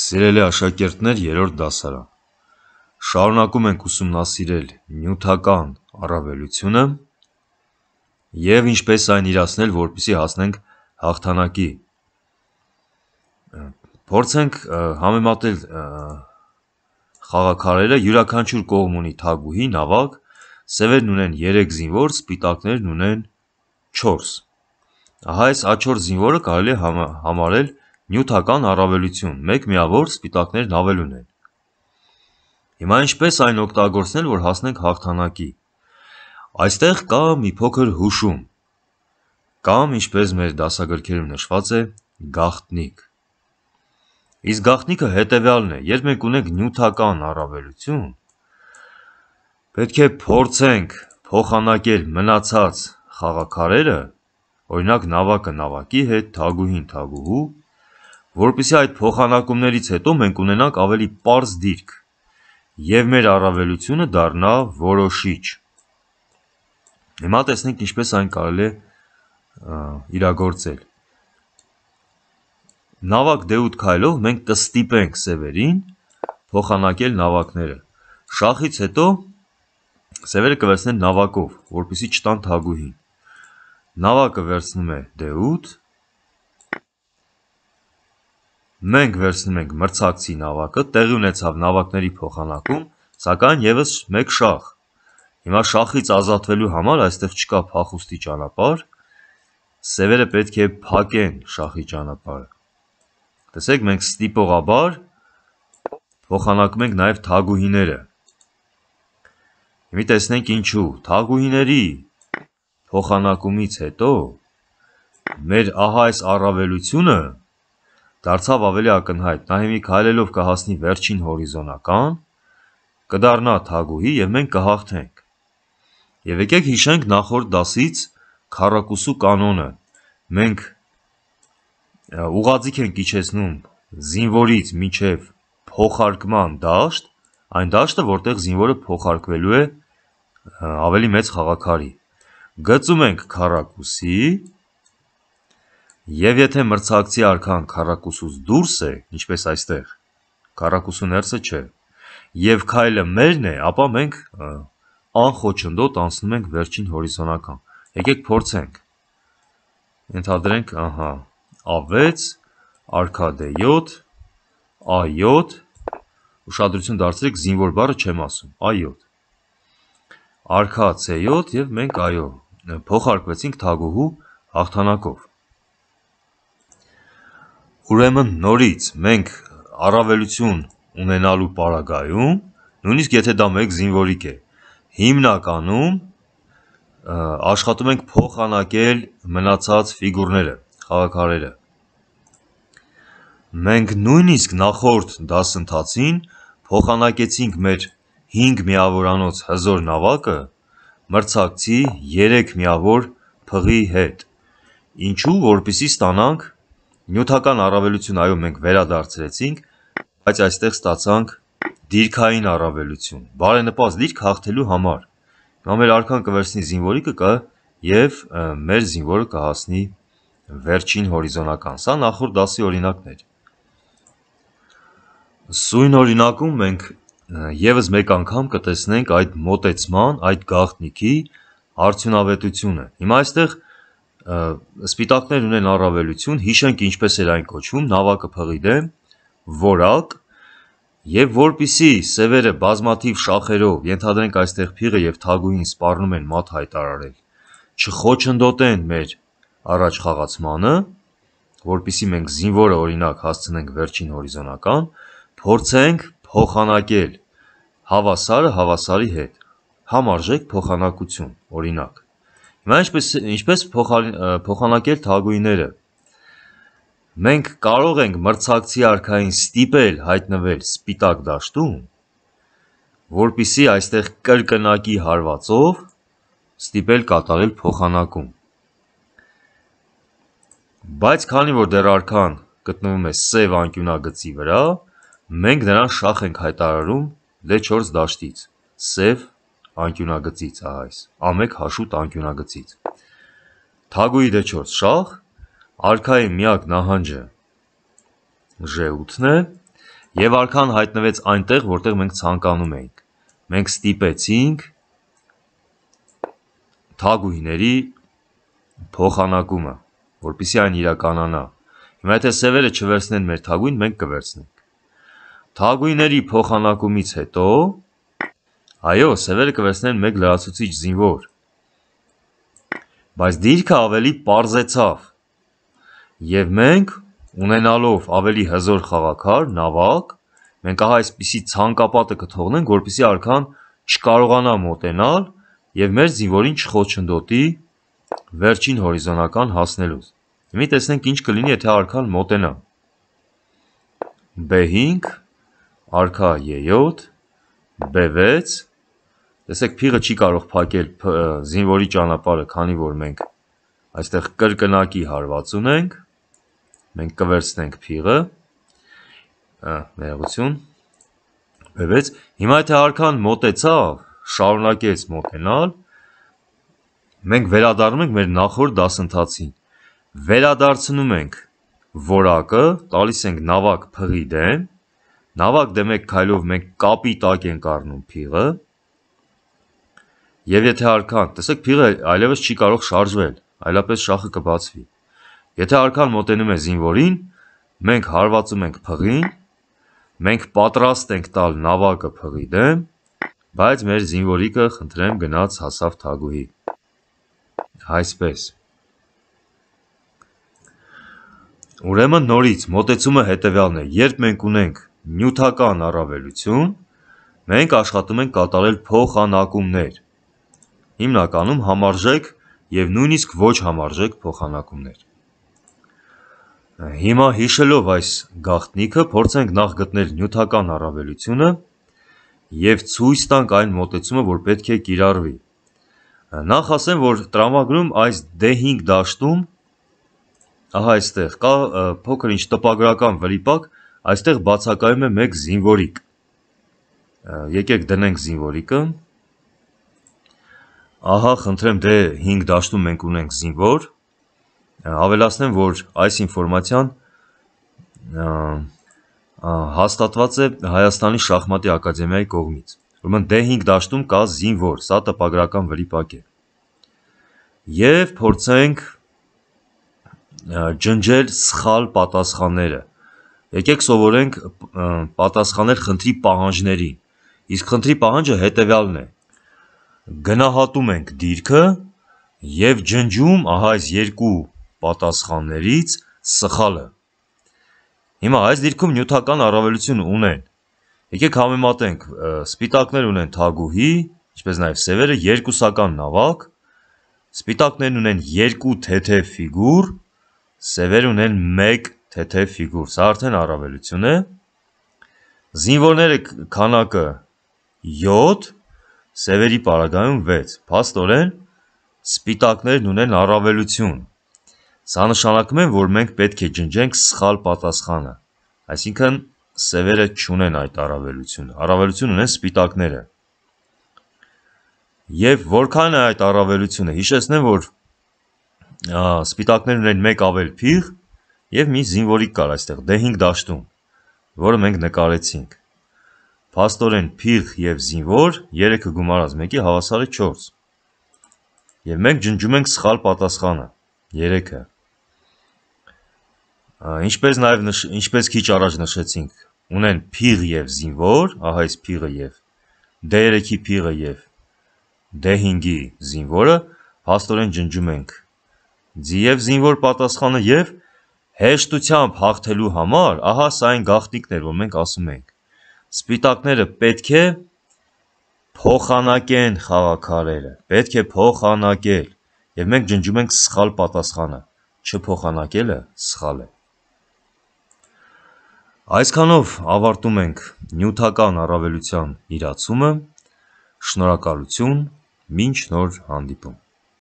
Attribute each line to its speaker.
Speaker 1: Սիրելի աշակերտներ երրորդ դասարան։ Շարունակում ենք ուսումնասիրել նյութական առավելությունը եւ ինչպես այն իրացնել, որպիսի հասնենք հաղթանակի։ Փորձենք համեմատել խաղաքարերը, յուրաքանչյուր կողմ ունի թագուհի, նավակ, սևերն ունեն 3 զինվոր, սպիտակներն ունեն 4։ Ահա այս A4 զինվորը կարելի է համարել նյութական առավելություն, մեկ միավոր սպիտակներն ավելուն են։ Հիմա ինչպես այն օգտագործնել, որ հասնենք հաղթանակի։ Այստեղ կա մի փոքր հուշում, կամ ինչպես մեր դասագրքերում նշված է, գաղտնիք։ Իսկ գաղտնիքը հետևյալն է, երբ մենք ունենք նյութական առավելություն, պետք է փորձենք փոխանակել մնացած խաղաքարերը, օրինակ նավակը նավակի հետ, թագուհին թագուհու որպեսզի այդ փոխանակումներից հետո մենք ունենանք ավելի պարզ դիրք և մեր առավելությունը դառնա որոշիչ։ Հիմա տեսնենք ինչպես այն կարելի է իրագործել։ Նավակ դեուտ քայլով մենք կստիպենք սևերին փոխանակել նավակները։ Շախից հետո սևերը կվերցնեն նավակով, որպեսզի չտան թագուհին։ Նավակը վերցնում է դեուտ, Մենք վերցնում ենք մրցակցի նավակը, տեղի ունեցավ նավակների փոխանակում, սակայն ևս մեկ շախ։ Հիմա շախից ազատվելու համար այստեղ չկա փախուստի ճանապարհ, սևերը պետք է փակեն շախի ճանապարհը։ Տեսեք, մենք ստիպողաբար փոխանակում ենք նաև թագուհիները։ Հիմի տեսնենք ինչու։ Թագուհիների փոխանակումից հետո մեր ահա այս առավելությունը դարձավ ավելի ակնհայտ։ Նա հիմի քայլելով կհասնի վերջին հորիզոնական, կդառնա թագուհի եւ մենք կհաղթենք։ Եվ եկեք հիշենք նախորդ դասից քարակուսու կանոնը։ Մենք ուղաձիք ենք իջեցնում զինվորից միջև փոխարկման դաշտ, այն դաշտը, որտեղ զինվորը փոխարկվելու է ավելի մեծ խաղակարի։ Գծում ենք քարակուսի, Եվ եթե մրցակցի արքան քարակուսուց դուրս է, ինչպես այստեղ, քարակուսու ներսը չէ, եւ քայլը մերն է, ապա մենք անխոչնդոտ անցնում ենք վերջին հորիզոնական։ Եկեք փորձենք։ Ենթադրենք, ահա, A6, արքա D7, դե A7, ուշադրություն դարձրեք, զինվոր բառը չեմ ասում, A7։ Արքա C7 եւ մենք այո, փոխարկվեցինք թագուհու հաղթանակով։ Ուրեմն նորից մենք առավելություն ունենալու պարագայում, նույնիսկ եթե դա մեկ զինվորիկ է, հիմնականում աշխատում ենք փոխանակել մնացած ֆիգուրները, խաղաքարերը։ Մենք նույնիսկ նախորդ դասընթացին փոխանակեցինք մեր 5 միավորանոց հզոր նավակը մրցակցի 3 միավոր փղի հետ։ Ինչու՞, որպեսզի ստանանք Նյութական առավելություն այո մենք վերադարձրեցինք, բայց այստեղ ստացանք դիրքային առավելություն, բարենպաստ դիրք հաղթելու համար։ Հիմա մեր արքան կվերցնի զինվորիկը եւ մեր զինվորը կհասնի վերջին հորիզոնական։ Սա նախորդ դասի օրինակն էր։ Սույն օրինակում մենք եւս մեկ անգամ կտեսնենք այդ մոտեցման, այդ գաղտնիքի արդյունավետությունը։ Հիմա այստեղ Սպիտակներն ունեն առավելություն, հիշենք ինչպես էր այն կոչվում, նավակը փղի դեմ, որակ եւ որpիսի սևերը բազմաթիվ շախերով, ենթադրենք այստեղ փիղը եւ թագուհին սպառնում են մատ հայտարարել, չխոչընդոտեն մեր առաջ խաղացմանը, որpիսի մենք զինվորը օրինակ հասցնենք վերջին հորիզոնական, փորձենք փոխանակել հավասարը հավասարի հետ։ Համարժեք փոխանակություն, օրինակ Հիմա ինչպես ինչպես փոխանակել թագույները։ Մենք կարող ենք մրցակցի արքային ստիպել հայտնվել սպիտակ դաշտում, որպիսի այստեղ կրկնակի հարվածով ստիպել կատարել փոխանակում։ Բայց քանի որ դեռ արքան գտնվում է սև անկյունագծի վրա, մենք նրան շախ ենք հայտարարում D4 դաշտից։ Սև անկյունագծից է այս, ամեք հաշուտ անկյունագծից։ Թագուի D4 դե շախ, արքայի միակ նահանջը Ž8-ն է, եւ արքան հայտնվեց այնտեղ, որտեղ մենք ցանկանում էինք։ Մենք ստիպեցինք թագուհիների փոխանակումը, որպիսի այն իրականանա։ Հիմա եթե սևերը չվերցնեն մեր թագույն, մենք կվերցնենք։ Թագույների փոխանակումից հետո Այո, սևերը կվերցնեն մեկ լրացուցիչ զինվոր։ Բայց դիրքը ավելի պարզեցավ։ Եվ մենք ունենալով ավելի հզոր խաղաքար, նավակ, մենք ահա այսպիսի ցանկապատը կթողնենք, որպիսի արքան չկարողանա մոտենալ եւ մեր զինվորին չխոչընդոտի վերջին հորիզոնական հասնելուց։ Մի տեսնենք ինչ կլինի, եթե արքան մոտենա։ B5, արքա E7, B6 Տեսեք, փիղը չի կարող փակել զինվորի ճանապարհը, քանի որ մենք այստեղ կրկնակի հարված ունենք։ Մենք կվերցնենք փիղը։ Ներողություն։ Բևեց։ Հիմա եթե արքան մոտեցավ, շարունակեց մոտենալ, մենք վերադառնում ենք մեր նախորդ դասընթացին։ Վերադարձնում ենք որակը, տալիս ենք նավակ փղի դեմ։ Նավակ դեմ եք քայլով մենք կապի տակ ենք առնում փիղը, Եվ եթե արքան, տեսեք փիղը այլևս չի կարող շարժվել, այլապես շախը կբացվի։ Եթե արքան մոտենում է զինվորին, մենք հարվածում ենք փղին, մենք պատրաստ ենք տալ նավակը փղի դեմ, բայց մեր զինվորիկը խնդրեմ գնաց հասավ թագուհի։ Այսպես։ Ուրեմն նորից մոտեցումը հետևյալն է. երբ մենք ունենք նյութական առավելություն, մենք աշխատում ենք կատարել փոխանակումներ հիմնականում համարժեք և նույնիսկ ոչ համարժեք փոխանակումներ: Հիմա հիշելով այս գաղտնիքը փորձենք նախ գտնել նյութական առավելությունը և ցույց տանք այն մոտեցումը, որ պետք է կիրառվի: Նախ ասեմ, որ տրամագրում այս D5 դաշտում կա փոքր-ինչ տպագրական վրիպակ, այստեղ բացակայում է մեկ զինվորիկ: Եկեք դնենք զինվորիկը: ահա խնդրեմ դե 5 դաշտում մենք ունենք զինվոր, ավելացնեմ, որ այս ինվորմացյան հաստատված է Հայաստանի շախմատի ակադեմիայի կողմից։ Ուրմն դե D5 դաշտում կա զինվոր, սա տպագրական վրիպակ է։ Եվ փորձենք ջնջել սխալ պատասխանները։ Եկեք սովորենք պատասխանել խնդրի պահանջներին։ Իսկ խնդրի պահանջը հետևյալն է գնահատում ենք դիրքը և ջնջում ահա այս երկու պատասխաններից սխալը: Հիմա այս դիրքում նյութական առավելություն ունեն, եկեք համեմատենք, սպիտակներն ունեն թագուհի, ինչպես նաև սևերը, երկուսական նավակ, սպիտակներն ունեն երկու թեթև ֆիգուր, սևերն ունեն մեկ թեթև ֆիգուր, սա արդեն առավելություն է: Զինվորների քանակը 7 Սևերի պարագայում 6, փաստորեն սպիտակներն ունեն առավելություն։ Սա նշանակում է, որ մենք պետք է ջնջենք սխալ պատասխանը։ Այսինքն սևերը չունեն այդ առավելությունը, առավելություն ունեն սպիտակները։ Եվ որքան է այդ առավելությունը, հիշեցնեմ, որ սպիտակներն ունեն մեկ ավել փիղ և մի զինվորիկ կար այստեղ, D5 դե դաշտում, որը մենք նկարեցինք փաստորեն փիղ և զինվոր, 3-ը գումարած 1-ի հավասար է 4։ Եվ մենք ջնջում ենք սխալ պատասխանը, 3-ը։ Ինչպես նաև ինչպես քիչ առաջ նշեցինք, ունեն փիղ և զինվոր, ահա այս փիղը և D3-ի դե փիղը և D5-ի դե զինվորը, փաստորեն ջնջում ենք ձիև զինվոր պատասխանը և հեշտությամբ հաղթելու համար, ահա սա այն գաղտնիքն էր, որ մենք ասում ենք։ Սպիտակները պետք է փոխանակեն խաղաքարերը, պետք է փոխանակել։ Եվ մենք ջնջում ենք սխալ պատասխանը։ Չփոխանակելը սխալ է։ Այսքանով ավարտում ենք նյութական առավելության իրացումը։ Շնորհակալություն, մինչ նոր հանդիպում։